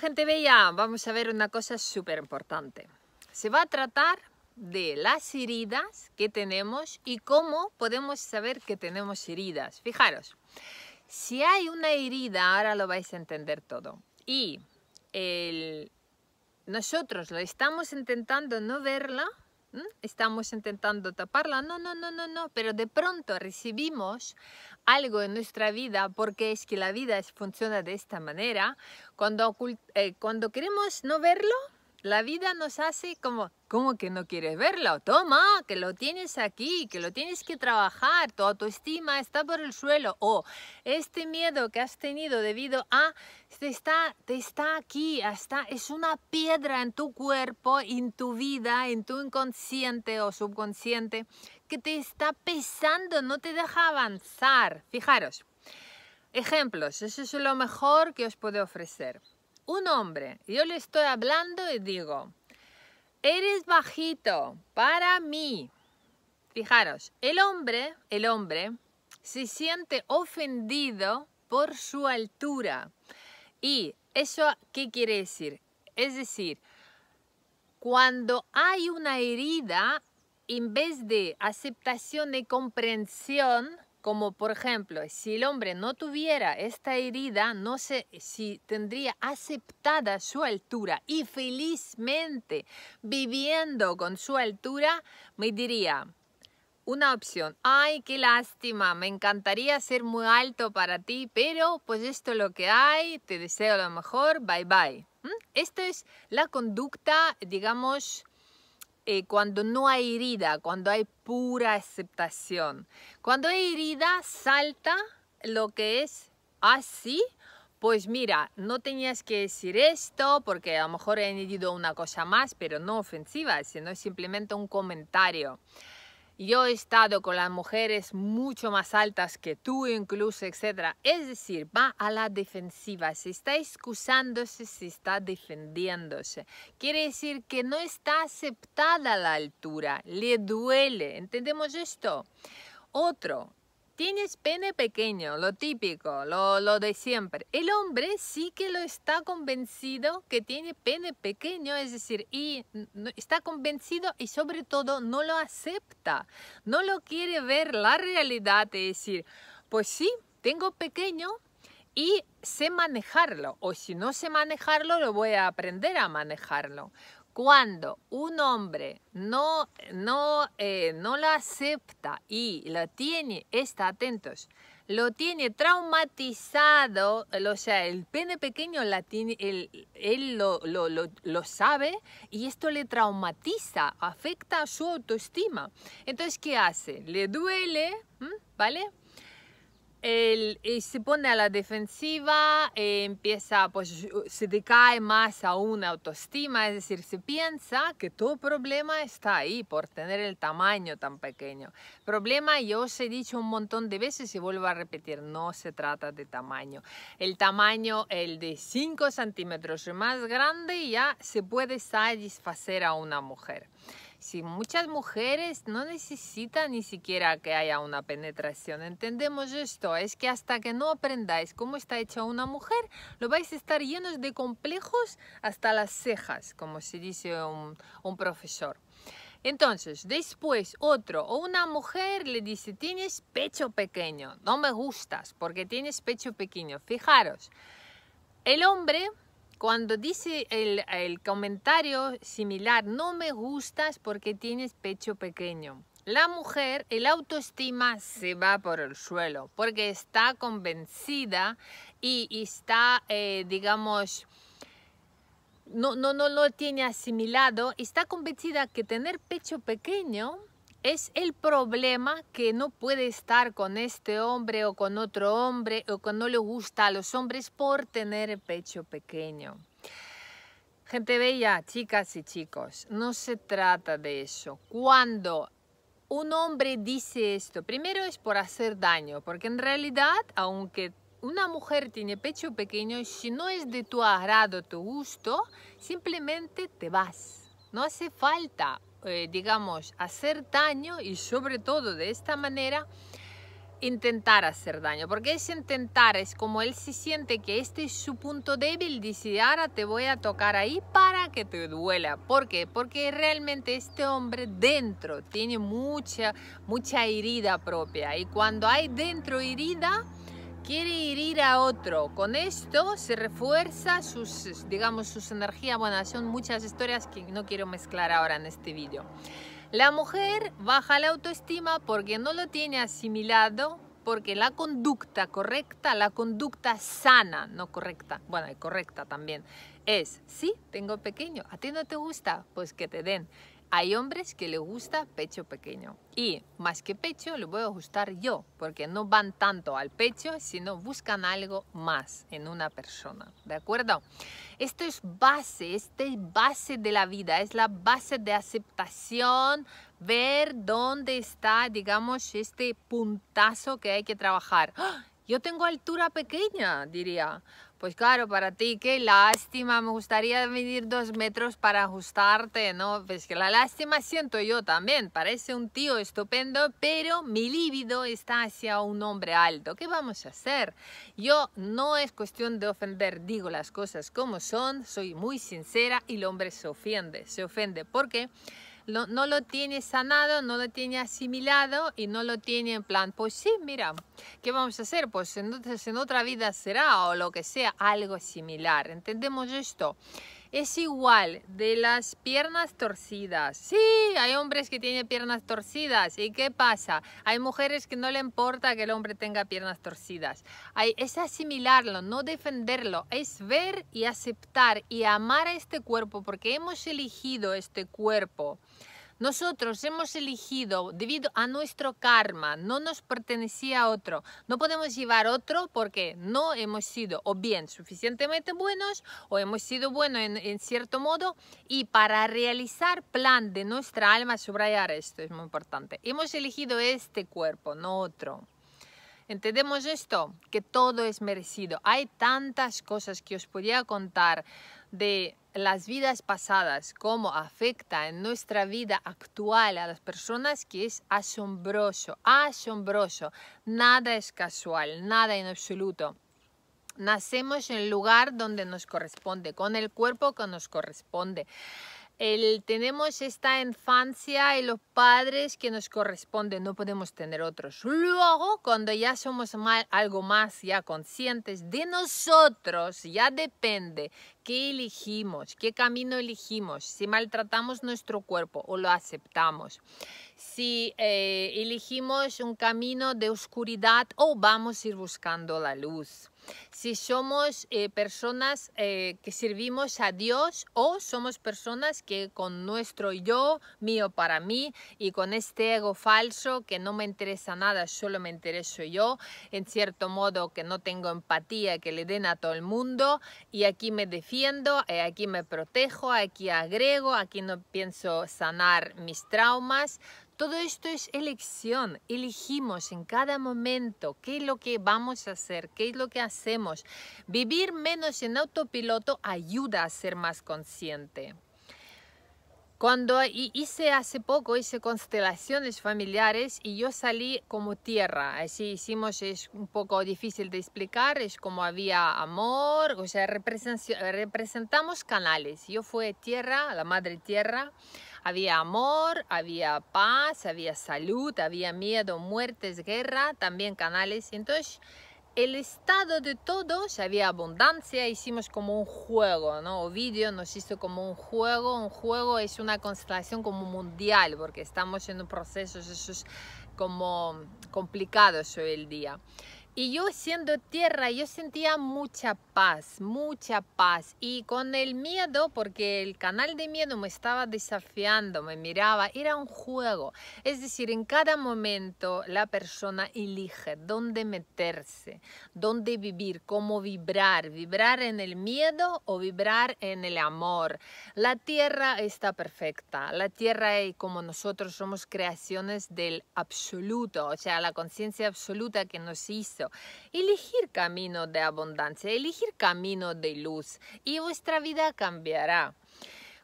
gente bella, vamos a ver una cosa súper importante. Se va a tratar de las heridas que tenemos y cómo podemos saber que tenemos heridas. Fijaros, si hay una herida, ahora lo vais a entender todo. Y nosotros lo estamos intentando no verla estamos intentando taparla, no, no, no, no, no, pero de pronto recibimos algo en nuestra vida porque es que la vida funciona de esta manera, cuando, eh, cuando queremos no verlo, la vida nos hace como, que no quieres verlo? Toma, que lo tienes aquí, que lo tienes que trabajar, tu autoestima está por el suelo. O este miedo que has tenido debido a, te está, te está aquí, hasta, es una piedra en tu cuerpo, en tu vida, en tu inconsciente o subconsciente, que te está pesando, no te deja avanzar. Fijaros, ejemplos, eso es lo mejor que os puedo ofrecer un hombre, yo le estoy hablando y digo, eres bajito para mí. Fijaros, el hombre, el hombre se siente ofendido por su altura. ¿Y eso qué quiere decir? Es decir, cuando hay una herida, en vez de aceptación y comprensión, como por ejemplo, si el hombre no tuviera esta herida, no sé eh, si tendría aceptada su altura y felizmente viviendo con su altura, me diría, una opción. Ay, qué lástima, me encantaría ser muy alto para ti, pero pues esto es lo que hay, te deseo lo mejor, bye bye. Esto Esta es la conducta, digamos, eh, cuando no hay herida, cuando hay pura aceptación. Cuando hay herida, salta lo que es así. Ah, pues mira, no tenías que decir esto porque a lo mejor he añadido una cosa más, pero no ofensiva, sino simplemente un comentario yo he estado con las mujeres mucho más altas que tú incluso, etc. Es decir, va a la defensiva, se está excusándose, se está defendiéndose. Quiere decir que no está aceptada la altura, le duele. ¿Entendemos esto? Otro, Tienes pene pequeño, lo típico, lo, lo, de siempre. El hombre sí que lo está convencido que tiene pene pequeño, es decir, y está convencido y sobre todo no lo acepta, no lo quiere ver la realidad, es decir, pues sí, tengo pequeño y sé manejarlo, o si no sé manejarlo, lo voy a aprender a manejarlo. Cuando un hombre no, no, eh, la acepta y la tiene, está atentos, lo tiene traumatizado, o sea, el pene pequeño la él, lo, lo, sabe y esto le traumatiza, afecta su autoestima. Entonces, ¿qué hace? Le duele, ¿vale? el, se pone a la defensiva, eh, empieza, pues se decae más a una autoestima, es decir, se piensa que todo problema está ahí por tener el tamaño tan pequeño. Problema, yo os he dicho un montón de veces y vuelvo a repetir, no se trata de tamaño. El tamaño, el de 5 centímetros más grande, ya se puede satisfacer a una mujer. Si muchas mujeres no necesitan ni siquiera que haya una penetración, entendemos esto, es que hasta que no aprendáis cómo está hecha una mujer, lo vais a estar llenos de complejos hasta las cejas, como se dice un, un profesor. Entonces, después otro o una mujer le dice, tienes pecho pequeño, no me gustas porque tienes pecho pequeño. Fijaros, el hombre cuando dice el, comentario similar, no me gustas porque tienes pecho pequeño. La mujer, el autoestima se va por el suelo porque está convencida y, está, eh, digamos, no, no, no lo tiene asimilado, está convencida que tener pecho pequeño es el problema que no puede estar con este hombre o con otro hombre o que no le gusta a los hombres por tener pecho pequeño. Gente bella, chicas y chicos, no se trata de eso. Cuando un hombre dice esto, primero es por hacer daño, porque en realidad, aunque una mujer tiene pecho pequeño, si no es de tu agrado, tu gusto, simplemente te vas. No hace falta eh, digamos, hacer daño y sobre todo de esta manera intentar hacer daño, porque es intentar, es como él se siente que este es su punto débil, dice, ahora te voy a tocar ahí para que te duela. porque Porque realmente este hombre dentro tiene mucha, mucha herida propia y cuando hay dentro herida, quiere ir a otro. Con esto se refuerza sus, digamos, sus energías. Bueno, son muchas historias que no quiero mezclar ahora en este vídeo. La mujer baja la autoestima porque no lo tiene asimilado, porque la conducta correcta, la conducta sana, no correcta, bueno, correcta también, es, sí, tengo pequeño, a ti no te gusta, pues que te den. Hay hombres que les gusta pecho pequeño y más que pecho le voy a ajustar yo porque no van tanto al pecho sino buscan algo más en una persona, ¿de acuerdo? Esto es base, este es base de la vida, es la base de aceptación, ver dónde está, digamos, este puntazo que hay que trabajar. ¡Ah! Yo tengo altura pequeña, diría. Pues claro, para ti, qué lástima, me gustaría medir dos metros para ajustarte, ¿no? Pues que la lástima siento yo también, parece un tío estupendo, pero mi líbido está hacia un hombre alto. ¿Qué vamos a hacer? Yo no es cuestión de ofender, digo las cosas como son, soy muy sincera y el hombre se ofende, se ofende porque no lo tiene sanado, no lo tiene asimilado y no lo tiene en plan, pues sí, mira, ¿qué vamos a hacer? Pues entonces en otra vida será o lo que sea, algo similar. ¿Entendemos esto? es igual de las piernas torcidas. Sí, hay hombres que tienen piernas torcidas. ¿Y qué pasa? Hay mujeres que no le importa que el hombre tenga piernas torcidas. Hay, es asimilarlo, no defenderlo. Es ver y aceptar y amar a este cuerpo porque hemos elegido este cuerpo. Nosotros hemos elegido debido a nuestro karma, no nos pertenecía a otro. No podemos llevar otro porque no hemos sido o bien suficientemente buenos o hemos sido buenos en, en cierto modo. Y para realizar plan de nuestra alma, subrayar esto es muy importante. Hemos elegido este cuerpo, no otro. ¿Entendemos esto? Que todo es merecido. Hay tantas cosas que os podía contar de las vidas pasadas, cómo afecta en nuestra vida actual a las personas, que es asombroso, asombroso. Nada es casual, nada en absoluto. Nacemos en el lugar donde nos corresponde, con el cuerpo que nos corresponde. El, tenemos esta infancia y los padres que nos corresponden, no podemos tener otros. Luego, cuando ya somos algo más, ya conscientes de nosotros, ya depende ¿Qué elegimos? ¿Qué camino elegimos? Si maltratamos nuestro cuerpo o lo aceptamos. Si eh, elegimos un camino de oscuridad o vamos a ir buscando la luz. Si somos eh, personas eh, que servimos a Dios o somos personas que con nuestro yo, mío para mí y con este ego falso que no me interesa nada, solo me intereso yo, en cierto modo que no tengo empatía, que le den a todo el mundo y aquí me defiendo eh, aquí me protejo, aquí agrego, aquí no pienso sanar mis traumas. Todo esto es elección, elegimos en cada momento qué es lo que vamos a hacer, qué es lo que hacemos. Vivir menos en autopiloto ayuda a ser más consciente. Cuando hice hace poco, hice constelaciones familiares y yo salí como tierra. Así hicimos, es un poco difícil de explicar, es como había amor, o sea, representamos canales. Yo fui tierra, la madre tierra, había amor, había paz, había salud, había miedo, muertes, guerra, también canales. Entonces el estado de todos, había abundancia, hicimos como un juego, ¿no? Ovidio nos hizo como un juego, un juego es una constelación como mundial, porque estamos en un proceso, eso como complicado hoy el día. Y yo siendo tierra, yo sentía mucha paz, mucha paz. Y con el miedo, porque el canal de miedo me estaba desafiando, me miraba, era un juego. Es decir, en cada momento la persona elige dónde meterse, dónde vivir, cómo vibrar, vibrar en el miedo o vibrar en el amor. La tierra está perfecta. La tierra, eh, como nosotros, somos creaciones del absoluto, o sea, la conciencia absoluta que nos hizo Elegir camino de abundancia, elegir camino de luz y vuestra vida cambiará.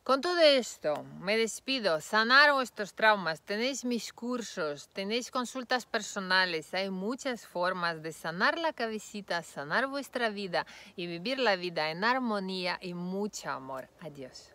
Con todo esto, me despido. Sanar vuestros traumas. Tenéis mis cursos, tenéis consultas personales. Hay muchas formas de sanar la cabecita, sanar vuestra vida y vivir la vida en armonía y mucho amor. Adiós.